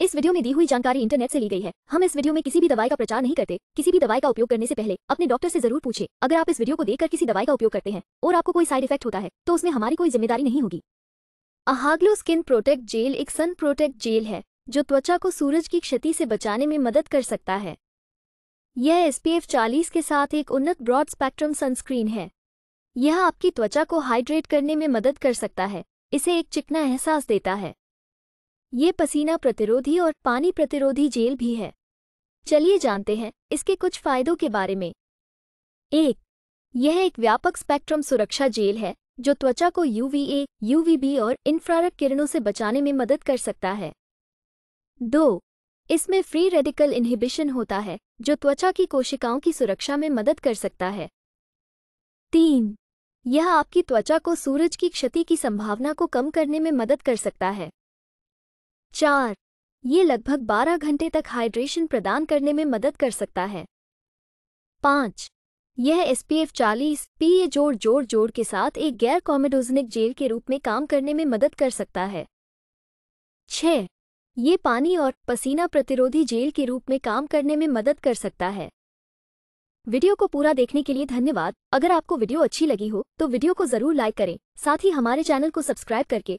इस वीडियो में दी हुई जानकारी इंटरनेट से ली गई है हम इस वीडियो में किसी भी दवाई का प्रचार नहीं करते किसी भी दवाई का उपयोग करने से पहले अपने डॉक्टर से जरूर पूछे अगर आप इस वीडियो को देखकर किसी दवाई का उपयोग करते हैं और आपको कोई साइड इफेक्ट होता है तो उसमें हमारी कोई जिम्मेदारी नहीं होगी अहाग्लो स्किन प्रोटेक्ट जेल एक सन प्रोटेक्ट जेल है जो त्वचा को सूरज की क्षति से बचाने में मदद कर सकता है यह एसपीएफ चालीस के साथ एक उन्नत ब्रॉड स्पेक्ट्रम सनस्क्रीन है यह आपकी त्वचा को हाइड्रेट करने में मदद कर सकता है इसे एक चिकना एहसास देता है ये पसीना प्रतिरोधी और पानी प्रतिरोधी जेल भी है चलिए जानते हैं इसके कुछ फायदों के बारे में एक यह एक व्यापक स्पेक्ट्रम सुरक्षा जेल है जो त्वचा को यूवीए, यूवीबी और इंफ्रारेड किरणों से बचाने में मदद कर सकता है दो इसमें फ्री रेडिकल इन्हिबिशन होता है जो त्वचा की कोशिकाओं की सुरक्षा में मदद कर सकता है तीन यह आपकी त्वचा को सूरज की क्षति की संभावना को कम करने में मदद कर सकता है चार ये लगभग 12 घंटे तक हाइड्रेशन प्रदान करने में मदद कर सकता है पाँच यह एसपीएफ 40 पीए चालीस जोड़ जोड़ जोड़ के साथ एक गैर कॉमेडोजनिक जेल के रूप में काम करने में मदद कर सकता है छ ये पानी और पसीना प्रतिरोधी जेल के रूप में काम करने में मदद कर सकता है वीडियो को पूरा देखने के लिए धन्यवाद अगर आपको वीडियो अच्छी लगी हो तो वीडियो को जरूर लाइक करें साथ ही हमारे चैनल को सब्सक्राइब करके